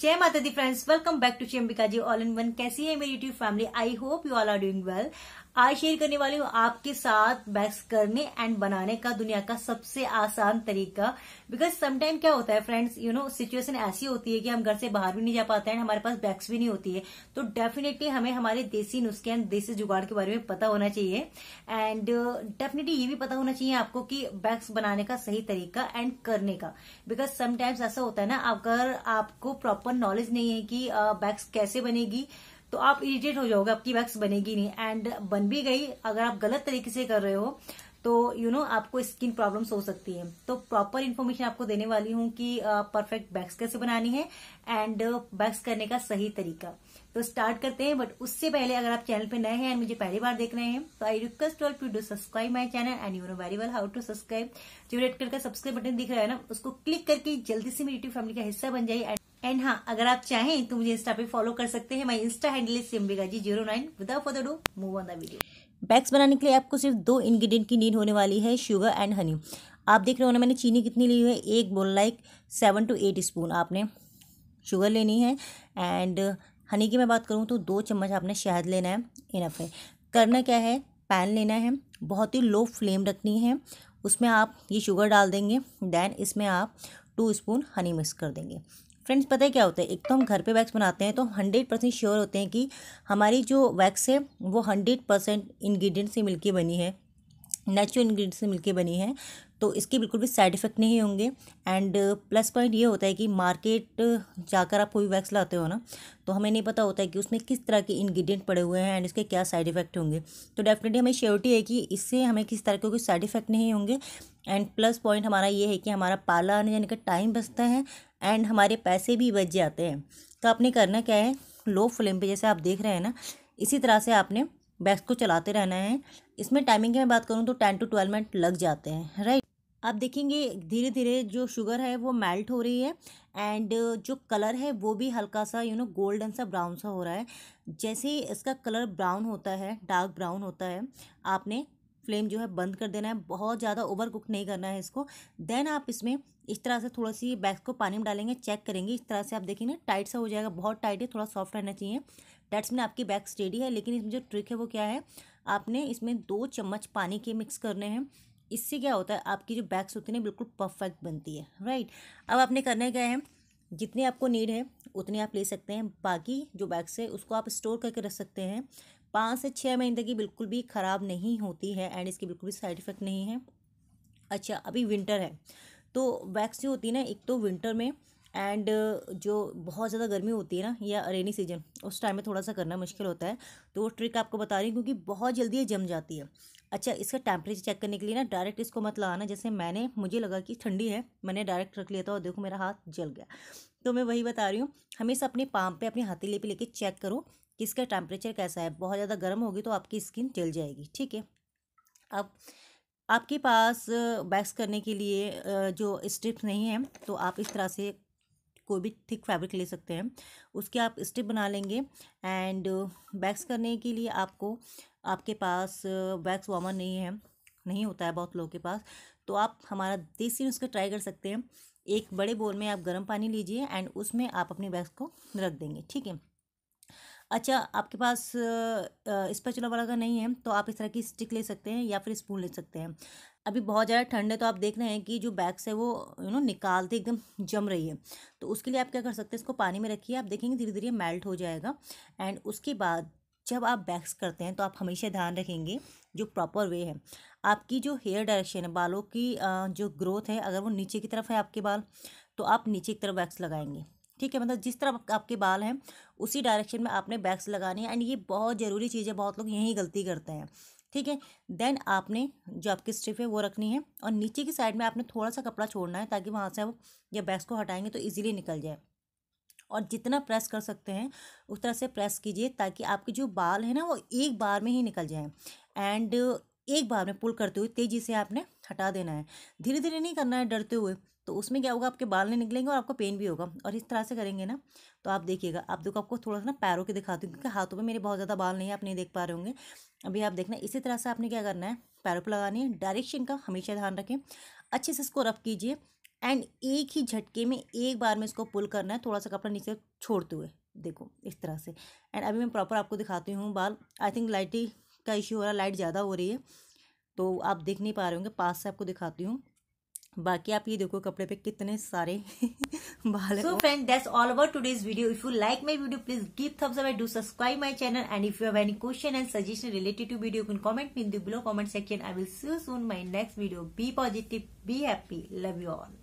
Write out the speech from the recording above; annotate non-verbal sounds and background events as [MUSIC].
जय Mata Di friends welcome back to Shri Ambika ji all in one कैसी है मेरी YouTube family I hope you all are doing well आज share करने वाली हूँ आपके साथ बैक्स करने एंड बनाने का दुनिया का सबसे आसान तरीका बिकॉज समटाइम क्या होता है फ्रेंड्स यू नो सिचुएशन ऐसी होती है कि हम घर से बाहर भी नहीं जा पाते हैं हमारे पास बैक्स भी नहीं होती है तो डेफिनेटली हमें हमारे देसी नुस्खे एंड देसी जुगाड़ के बारे में पता होना चाहिए एंड डेफिनेटली ये भी पता होना चाहिए आपको कि बैक्स बनाने का सही तरीका एंड करने का बिकॉज समटाइम्स ऐसा होता है ना अगर आपको प्रॉपर प्रॉपर नॉलेज नहीं है कि वैक्स कैसे बनेगी तो आप इरिटेट हो जाओगे आपकी वैक्स बनेगी नहीं एंड बन भी गई अगर आप गलत तरीके से कर रहे हो तो यू you नो know, आपको स्किन प्रॉब्लम्स हो सकती है तो प्रॉपर इन्फॉर्मेशन आपको देने वाली हूँ कि परफेक्ट बैक्स कैसे बनानी है एंड बैक्स करने का सही तरीका तो स्टार्ट करते हैं बट उससे पहले अगर आप चैनल पे नए हैं एंड मुझे पहली बार देख रहे हैं तो I request all to do subscribe my channel and you know very well how to subscribe जो रेड कलर का सब्सक्राइब बटन दिख रहा है ना उसको क्लिक करके जल्दी से मेरी यूट्यूब फैमिली का हिस्सा बन जाए एंड एंड हाँ अगर आप चाहें तो मुझे इंस्टा पे फॉलो कर सकते हैं माई इंस्टा हैंडल सिम्बेगा G zero nine without for do move on the video bags बनाने के लिए आपको सिर्फ दो इंग्रेडिएंट की नीड होने वाली है शुगर एंड हनी आप देख रहे हो ना मैंने चीनी कितनी ली है एक bowl like seven to eight spoon आपने शुगर लेनी है एंड हनी की मैं बात करूँ तो दो चम्मच आपने शहद लेना है इनफ है करना क्या है पैन लेना है बहुत ही लो फ्लेम रखनी है उसमें आप ये शुगर डाल देंगे दैन इसमें आप टू स्पून हनी मिक्स कर देंगे फ्रेंड्स पता है क्या होता है एक तो हम घर पे वैक्स बनाते हैं तो हम हंड्रेड परसेंट श्योर होते हैं कि हमारी जो वैक्स है वो हंड्रेड परसेंट इन्ग्रीडियंट से मिलके बनी है नेचुरल इन्ग्रीडियंट से मिलके बनी है तो इसके बिल्कुल भी साइड इफ़ेक्ट नहीं होंगे एंड प्लस पॉइंट ये होता है कि मार्केट जाकर आप कोई वैक्स लाते हो ना तो हमें नहीं पता होता है कि उसमें किस तरह के इन्ग्रीडियंट पड़े हुए हैं एंड इसके क्या साइड इफ़ेक्ट होंगे तो डेफिनेटली हमें श्योरिटी है कि इससे हमें किस तरह के कोई साइड इफ़ेक्ट नहीं होंगे एंड प्लस पॉइंट हमारा ये है कि हमारा पाला आने जाने का टाइम बचता है एंड हमारे पैसे भी बच जाते हैं तो आपने करना क्या है लो फ्लेम पे जैसे आप देख रहे हैं ना इसी तरह से आपने बैग को चलाते रहना है इसमें टाइमिंग की मैं बात करूँ तो टेन टू ट्वेल्व मिनट लग जाते हैं राइट आप देखेंगे धीरे धीरे जो शुगर है वो मेल्ट हो रही है एंड जो कलर है वो भी हल्का सा यू नो गोल्डन सा ब्राउन सा हो रहा है जैसे ही इसका कलर ब्राउन होता है डार्क ब्राउन होता है आपने फ्लेम जो है बंद कर देना है बहुत ज़्यादा ओवर कुक नहीं करना है इसको देन आप इसमें इस तरह से थोड़ा सी बैग्स को पानी में डालेंगे चेक करेंगे इस तरह से आप देखेंगे टाइट सा हो जाएगा बहुत टाइट है थोड़ा सॉफ्ट रहना चाहिए डेट्स में आपकी बैग स्टेडी है लेकिन इसमें जो ट्रिक है वो क्या है आपने इसमें दो चम्मच पानी के मिक्स करने हैं इससे क्या होता है आपकी जो बैग्स होती है बिल्कुल परफेक्ट बनती है राइट अब आपने करने क्या है जितने आपको नीड है उतने आप ले सकते हैं बाकी जो बैग्स है उसको आप स्टोर करके रख सकते हैं पाँच से छः महीने तक ये बिल्कुल भी ख़राब नहीं होती है एंड इसके बिल्कुल भी साइड इफ़ेक्ट नहीं है अच्छा अभी विंटर है तो वैक्स जो होती है ना एक तो विंटर में एंड जो बहुत ज़्यादा गर्मी होती है ना या रेनी सीजन उस टाइम में थोड़ा सा करना मुश्किल होता है तो वो ट्रिक आपको बता रही हूँ क्योंकि बहुत जल्दी ये जम जाती है अच्छा इसका टेम्परेचर चेक करने के लिए ना डायरेक्ट इसको मत लगाना जैसे मैंने मुझे लगा कि ठंडी है मैंने डायरेक्ट रख लिया था और देखो मेरा हाथ जल गया तो मैं वही बता रही हूँ हमेशा अपने पाम पे अपने हथेली ले लेके चेक करो कि इसका टेम्परेचर कैसा है बहुत ज़्यादा गर्म होगी तो आपकी स्किन जल जाएगी ठीक है अब आपके पास वैक्स करने के लिए जो स्ट्रिप्स नहीं है तो आप इस तरह से कोई भी थिक फैब्रिक ले सकते हैं उसके आप स्टिप बना लेंगे एंड वैक्स करने के लिए आपको आपके पास वैक्स वामर नहीं है नहीं होता है बहुत लोगों के पास तो आप हमारा देसी नुस्खा ट्राई कर सकते हैं एक बड़े बोल में आप गर्म पानी लीजिए एंड उसमें आप अपनी वैक्स को रख देंगे ठीक है अच्छा आपके पास स्पैचुला वाला का नहीं है तो आप इस तरह की स्टिक ले सकते हैं या फिर स्पून ले सकते हैं अभी बहुत ज़्यादा ठंड है तो आप देख रहे हैं कि जो बैग्स है वो यू नो निकालते एकदम जम रही है तो उसके लिए आप क्या कर सकते हैं इसको पानी में रखिए आप देखेंगे धीरे धीरे मेल्ट हो जाएगा एंड उसके बाद जब आप बैक्स करते हैं तो आप हमेशा ध्यान रखेंगे जो प्रॉपर वे है आपकी जो हेयर डायरेक्शन है बालों की जो ग्रोथ है अगर वो नीचे की तरफ है आपके बाल तो आप नीचे की तरफ वैक्स लगाएंगे ठीक है मतलब जिस तरह आपके बाल हैं उसी डायरेक्शन में आपने बैक्स लगानी है एंड ये बहुत ज़रूरी चीज़ है बहुत लोग यही गलती करते हैं ठीक है देन आपने जो आपकी स्ट्रिप है वो रखनी है और नीचे की साइड में आपने थोड़ा सा कपड़ा छोड़ना है ताकि वहाँ से आप जब बैग्स को हटाएंगे तो ईजिली निकल जाए और जितना प्रेस कर सकते हैं उस तरह से प्रेस कीजिए ताकि आपके जो बाल है ना वो एक बार में ही निकल जाएँ एंड एक बार में पुल करते हुए तेज़ी से आपने हटा देना है धीरे धीरे नहीं करना है डरते हुए तो उसमें क्या होगा आपके बाल नहीं निकलेंगे और आपको पेन भी होगा और इस तरह से करेंगे ना तो आप देखिएगा आप देखो आपको थोड़ा सा ना पैरों के दिखाती हूँ क्योंकि हाथों में मेरे बहुत ज़्यादा बाल नहीं है आप नहीं देख पा रहे होंगे अभी आप देखना इसी तरह से आपने क्या करना है पैरों पर लगानी है डायरेक्शन का हमेशा ध्यान रखें अच्छे से इसको रफ कीजिए एंड एक ही झटके में एक बार में इसको पुल करना है थोड़ा सा कपड़ा नीचे छोड़ते हुए देखो इस तरह से एंड अभी मैं प्रॉपर आपको दिखाती हूँ बाल आई थिंक लाइटिंग का इश्यू हो रहा है लाइट ज़्यादा हो रही है तो आप देख नहीं पा रहे होंगे पास से आपको दिखाती हूँ बाकी आप ये देखो कपड़े पे कितने सारे [LAUGHS] बाल so friend that's all about today's video if you like my video please give thumbs up and do subscribe my channel and if you have any question and suggestion related to video can comment in the below comment section I will see you soon my next video be positive be happy love you all